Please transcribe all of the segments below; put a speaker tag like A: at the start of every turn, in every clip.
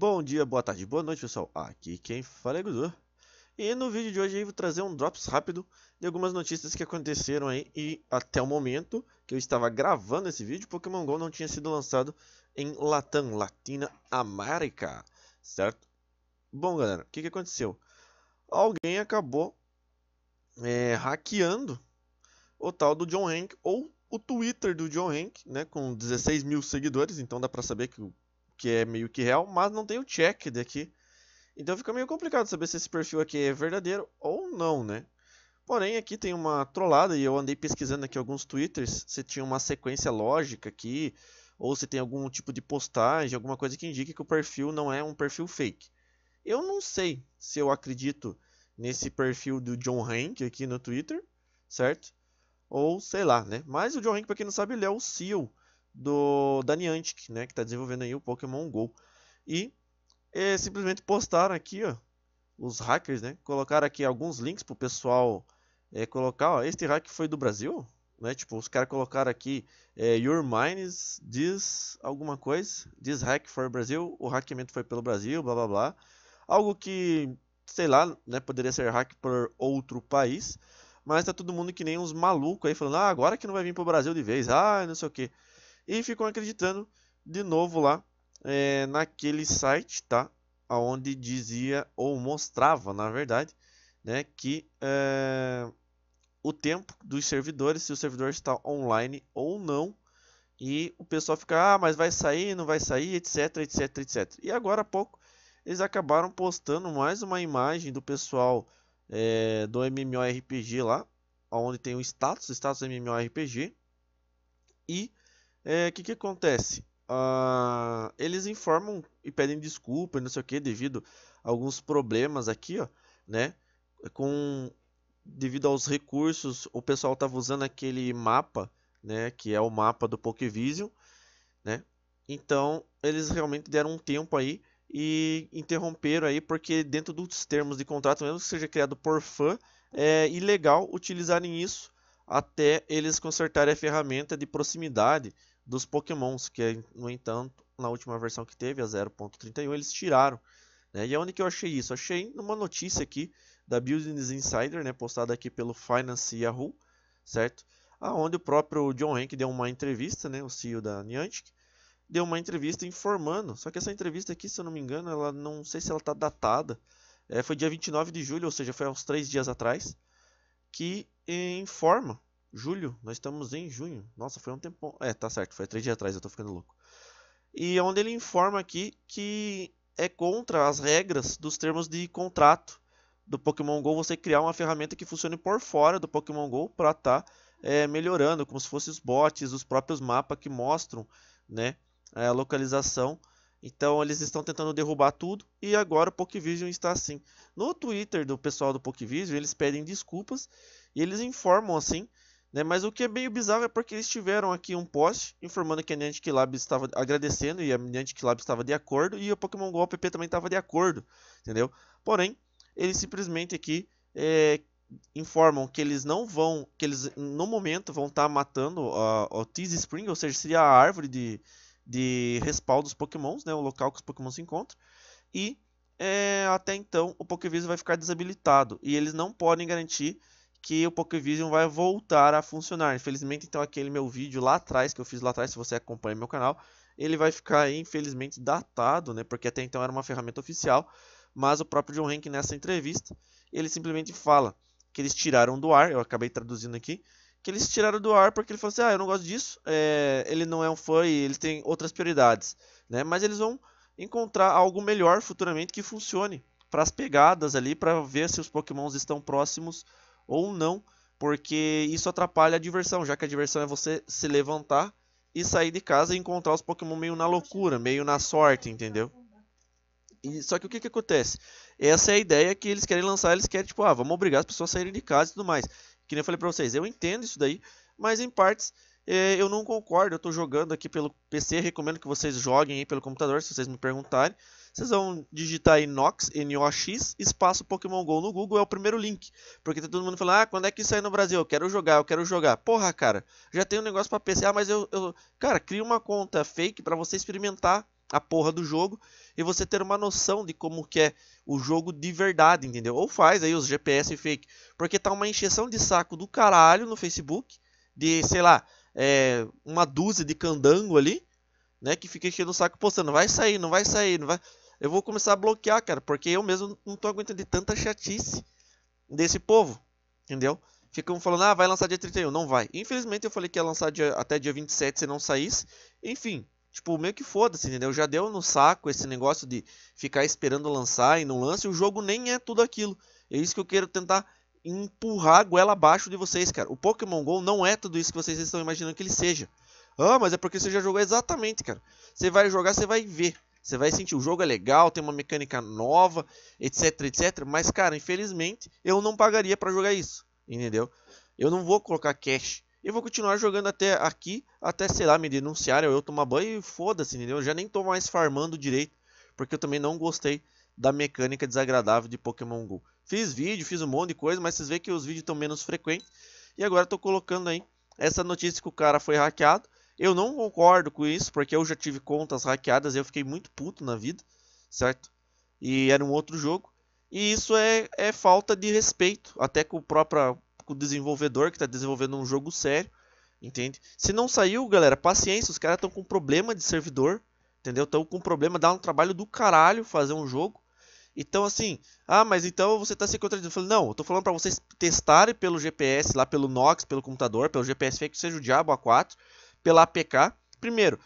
A: Bom dia, boa tarde, boa noite pessoal, aqui quem fala é Gudu. E no vídeo de hoje eu vou trazer um drops rápido de algumas notícias que aconteceram aí e até o momento que eu estava gravando esse vídeo, Pokémon GO não tinha sido lançado em Latam, Latina América, certo? Bom galera, o que, que aconteceu? Alguém acabou é, hackeando o tal do John Hank ou o Twitter do John Hank, né, com 16 mil seguidores, então dá para saber que o que é meio que real, mas não tem o check daqui. Então fica meio complicado saber se esse perfil aqui é verdadeiro ou não, né? Porém, aqui tem uma trollada e eu andei pesquisando aqui alguns twitters se tinha uma sequência lógica aqui, ou se tem algum tipo de postagem, alguma coisa que indique que o perfil não é um perfil fake. Eu não sei se eu acredito nesse perfil do John Hank aqui no Twitter, certo? Ou sei lá, né? Mas o John Hank, para quem não sabe, ele é o CEO do da Niantic, né, que está desenvolvendo aí o Pokémon Go. E é, simplesmente postaram aqui, ó, os hackers, né, colocaram aqui alguns links pro pessoal é, colocar, ó, este hack foi do Brasil, né, tipo, os caras colocaram aqui é, Your Mines diz alguma coisa, diz hack for Brasil, o hackeamento foi pelo Brasil, blá blá blá. Algo que, sei lá, né, poderia ser hack por outro país, mas tá todo mundo que nem uns malucos aí falando, ah, agora que não vai vir pro Brasil de vez, ah, não sei o que e ficam acreditando de novo lá é, naquele site, tá? Onde dizia ou mostrava, na verdade, né, que é, o tempo dos servidores, se o servidor está online ou não, e o pessoal fica, ah, mas vai sair, não vai sair, etc, etc, etc. E agora há pouco eles acabaram postando mais uma imagem do pessoal é, do MMORPG lá, onde tem o status, status MMORPG, e o é, que, que acontece? Uh, eles informam e pedem desculpa e não sei o que devido a alguns problemas aqui, ó, né? Com devido aos recursos, o pessoal estava usando aquele mapa, né? Que é o mapa do Pokévision, né? Então eles realmente deram um tempo aí e interromperam aí porque dentro dos termos de contrato, mesmo que seja criado por fã, é ilegal utilizarem isso até eles consertarem a ferramenta de proximidade dos Pokémons, que é, no entanto, na última versão que teve, a 0.31, eles tiraram. Né? E é onde que eu achei isso? Achei numa notícia aqui da Business Insider, né, postada aqui pelo Finance Yahoo, certo? Aonde o próprio John Henk deu uma entrevista, né, o CEO da Niantic, deu uma entrevista informando. Só que essa entrevista aqui, se eu não me engano, ela não sei se ela está datada. É, foi dia 29 de julho, ou seja, foi há uns três dias atrás, que em forma. Julho, nós estamos em junho. Nossa, foi um tempo. É, tá certo, foi três dias atrás, eu tô ficando louco. E é onde ele informa aqui que é contra as regras dos termos de contrato do Pokémon Go você criar uma ferramenta que funcione por fora do Pokémon Go para estar tá, é, melhorando, como se fossem os bots, os próprios mapas que mostram né, a localização. Então eles estão tentando derrubar tudo e agora o Pokévision está assim. No Twitter do pessoal do Pokévision eles pedem desculpas e eles informam assim, né? Mas o que é meio bizarro é porque eles tiveram aqui um post informando que a Niantic Lab estava agradecendo e a Niantic Lab estava de acordo e o Pokémon Go app também estava de acordo, entendeu? Porém, eles simplesmente aqui é, informam que eles não vão, que eles no momento vão estar tá matando o Tease Spring, ou seja, seria a árvore de, de respaldo dos Pokémons, né? O local que os Pokémon se encontram e é, até então o Pokéviz vai ficar desabilitado e eles não podem garantir que o Pokévision vai voltar a funcionar. Infelizmente, então aquele meu vídeo lá atrás que eu fiz lá atrás, se você acompanha meu canal, ele vai ficar aí, infelizmente datado, né? Porque até então era uma ferramenta oficial, mas o próprio John Hank nessa entrevista, ele simplesmente fala que eles tiraram do ar, eu acabei traduzindo aqui, que eles tiraram do ar porque ele falou assim, ah, eu não gosto disso, é, ele não é um fã e ele tem outras prioridades, né? Mas eles vão encontrar algo melhor futuramente que funcione para as pegadas ali, para ver se os pokémons estão próximos ou não, porque isso atrapalha a diversão, já que a diversão é você se levantar e sair de casa e encontrar os Pokémon meio na loucura, meio na sorte, entendeu? E, só que o que, que acontece? Essa é a ideia que eles querem lançar, eles querem, tipo, ah, vamos obrigar as pessoas a saírem de casa e tudo mais. Que nem eu falei pra vocês, eu entendo isso daí, mas em partes é, eu não concordo. Eu tô jogando aqui pelo PC, recomendo que vocês joguem aí pelo computador, se vocês me perguntarem. Vocês vão digitar aí Nox, N-O-X, espaço Pokémon GO no Google, é o primeiro link. Porque tá todo mundo falando, ah, quando é que isso aí no Brasil? Eu quero jogar, eu quero jogar. Porra, cara, já tem um negócio pra PC, ah, mas eu... eu... Cara, cria uma conta fake para você experimentar a porra do jogo e você ter uma noção de como que é o jogo de verdade, entendeu? Ou faz aí os GPS fake, porque tá uma encheção de saco do caralho no Facebook de, sei lá, é, uma dúzia de candango ali, né, que fica enchendo o saco postando, vai sair, não vai sair, não vai eu vou começar a bloquear, cara, porque eu mesmo não tô aguentando de tanta chatice desse povo, entendeu? Ficam falando, ah, vai lançar dia 31. Não vai. Infelizmente eu falei que ia lançar dia, até dia 27 se não saísse. Enfim, tipo, meio que foda-se, entendeu? Já deu no saco esse negócio de ficar esperando lançar e não lança. o jogo nem é tudo aquilo. É isso que eu quero tentar empurrar a goela abaixo de vocês, cara. O Pokémon GO não é tudo isso que vocês estão imaginando que ele seja. Ah, mas é porque você já jogou exatamente, cara. Você vai jogar, você vai ver. Você vai sentir o jogo é legal, tem uma mecânica nova, etc, etc. Mas, cara, infelizmente, eu não pagaria para jogar isso, entendeu? Eu não vou colocar cash. Eu vou continuar jogando até aqui, até, sei lá, me denunciarem ou eu tomar banho e foda-se, entendeu? Eu já nem tô mais farmando direito, porque eu também não gostei da mecânica desagradável de Pokémon GO. Fiz vídeo, fiz um monte de coisa, mas vocês veem que os vídeos estão menos frequentes. E agora tô colocando aí essa notícia que o cara foi hackeado eu não concordo com isso, porque eu já tive contas hackeadas e eu fiquei muito puto na vida, certo? E era um outro jogo. E isso é, é falta de respeito, até com o próprio com o desenvolvedor que está desenvolvendo um jogo sério, entende? Se não saiu, galera, paciência, os caras estão com problema de servidor, entendeu? Estão com problema, dá um trabalho do caralho fazer um jogo. Então, assim, ah, mas então você está se contradizendo. Falei, não, eu tô falando para vocês testarem pelo GPS lá, pelo Nox, pelo computador, pelo GPS fake, seja o diabo A4, pela APK. Primeiro,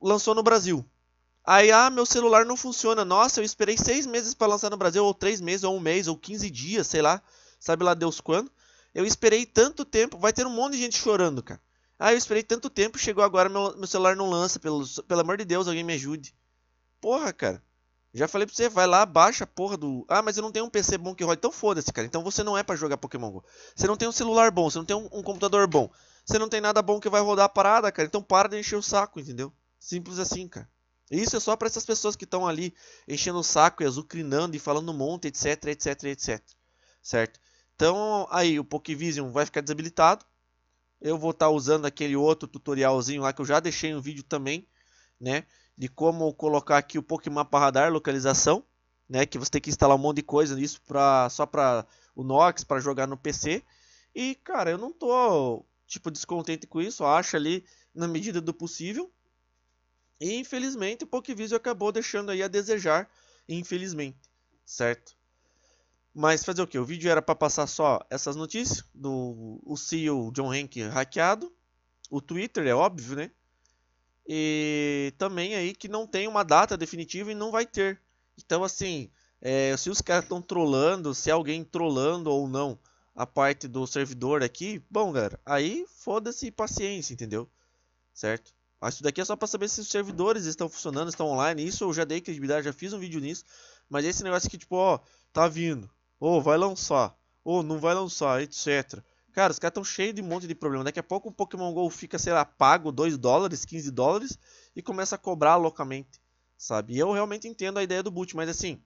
A: lançou no Brasil. Aí, ah, meu celular não funciona. Nossa, eu esperei seis meses para lançar no Brasil, ou três meses, ou um mês, ou quinze dias, sei lá. Sabe lá Deus quando. Eu esperei tanto tempo. Vai ter um monte de gente chorando, cara. Ah, eu esperei tanto tempo, chegou agora, meu, meu celular não lança. Pelo, pelo amor de Deus, alguém me ajude. Porra, cara. Já falei pra você, vai lá, baixa a porra do. Ah, mas eu não tenho um PC bom que roda. Então foda-se, cara. Então você não é para jogar Pokémon Go. Você não tem um celular bom, você não tem um, um computador bom você não tem nada bom que vai rodar a parada, cara. Então para de encher o saco, entendeu? Simples assim, cara. E isso é só para essas pessoas que estão ali enchendo o saco e azucrinando e falando um monte, etc, etc, etc. Certo? Então, aí o Vision vai ficar desabilitado. Eu vou estar tá usando aquele outro tutorialzinho lá que eu já deixei um vídeo também, né? De como colocar aqui o Pokémapa Radar localização, né? Que você tem que instalar um monte de coisa nisso pra, só para o Nox, para jogar no PC. E, cara, eu não tô tipo, descontente com isso, acha ali na medida do possível. E infelizmente o Pokévisio acabou deixando aí a desejar, infelizmente, certo? Mas fazer o que? O vídeo era para passar só essas notícias do o CEO John Henke hackeado, o Twitter é óbvio, né? E também aí que não tem uma data definitiva e não vai ter. Então assim, é, se os caras estão trolando, se alguém trolando ou não, a parte do servidor aqui, bom, galera, aí foda-se paciência, entendeu? Certo? Mas isso daqui é só para saber se os servidores estão funcionando, estão online. Isso eu já dei credibilidade, já fiz um vídeo nisso. Mas esse negócio que tipo, ó, tá vindo. Ou vai lançar. Ou não vai lançar, etc. Cara, os caras estão cheios de um monte de problema. Daqui a pouco o Pokémon GO fica, sei lá, pago 2 dólares, 15 dólares e começa a cobrar loucamente, sabe? E eu realmente entendo a ideia do boot, mas assim,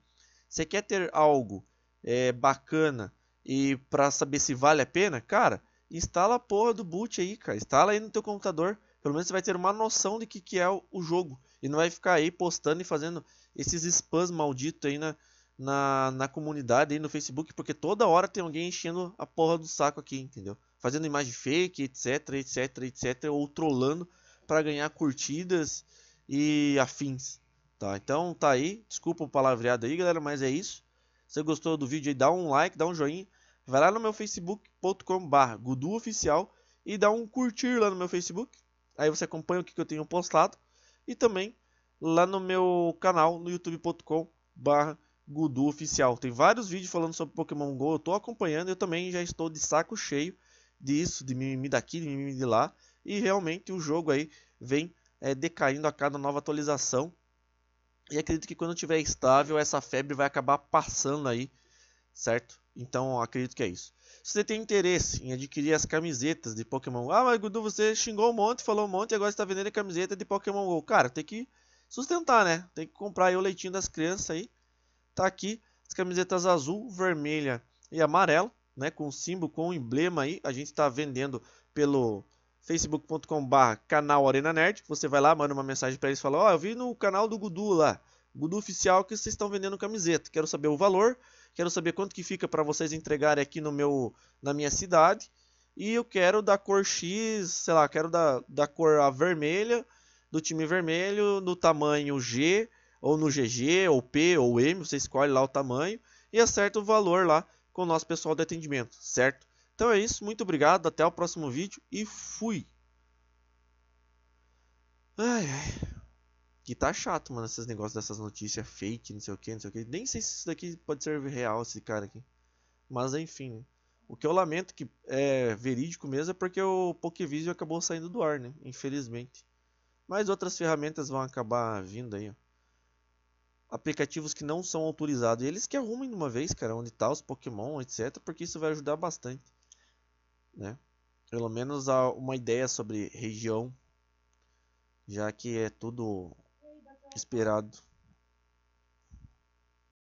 A: você quer ter algo é, bacana e para saber se vale a pena, cara, instala a porra do boot aí, cara. Instala aí no teu computador. Pelo menos você vai ter uma noção de que que é o, o jogo e não vai ficar aí postando e fazendo esses spams malditos aí na, na, na comunidade aí no Facebook, porque toda hora tem alguém enchendo a porra do saco aqui, entendeu? Fazendo imagem fake, etc, etc, etc, ou trollando para ganhar curtidas e afins, tá? Então tá aí, desculpa o palavreado aí, galera, mas é isso. Se você gostou do vídeo aí, dá um like, dá um joinha. Vai lá no meu facebook.com.br guduoficial e dá um curtir lá no meu Facebook. Aí você acompanha o que, eu tenho postado. E também lá no meu canal no youtube.com.br guduoficial. Tem vários vídeos falando sobre Pokémon GO. Eu estou acompanhando. Eu também já estou de saco cheio disso, de mimimi daqui, de mimimi de lá. E realmente o jogo aí vem é, decaindo a cada nova atualização. E acredito que quando tiver estável, essa febre vai acabar passando aí, certo? Então, acredito que é isso. Se você tem interesse em adquirir as camisetas de Pokémon Ah, mas Gudu, você xingou um monte, falou um monte e agora está vendendo a camiseta de Pokémon GO. Cara, tem que sustentar, né? Tem que comprar aí o leitinho das crianças aí. Tá aqui as camisetas azul, vermelha e amarelo, né? Com símbolo, com emblema aí. A gente está vendendo pelo facebook.com/canal Arena Nerd. Você vai lá, manda uma mensagem para eles, fala: "Ó, oh, eu vi no canal do Gudu lá. Gudu Oficial que vocês estão vendendo camiseta. Quero saber o valor, quero saber quanto que fica para vocês entregarem aqui no meu, na minha cidade. E eu quero da cor X, sei lá, quero da, da cor a vermelha, do time vermelho, no tamanho G, ou no GG, ou P, ou M, você escolhe lá o tamanho e acerta o valor lá com o nosso pessoal de atendimento, certo? Então é isso, muito obrigado, até o próximo vídeo e fui! Ai, ai. Que tá chato, mano, esses negócios dessas notícias fake, não sei o que, não sei o que. Nem sei se isso daqui pode ser real, esse cara aqui. Mas enfim. O que eu lamento que é verídico mesmo é porque o Pokevisio acabou saindo do ar, né? Infelizmente. Mas outras ferramentas vão acabar vindo aí, ó. Aplicativos que não são autorizados. E eles que arrumem de uma vez, cara, onde tá os Pokémon, etc. Porque isso vai ajudar bastante. Né? Pelo menos uma ideia sobre região. Já que é tudo esperado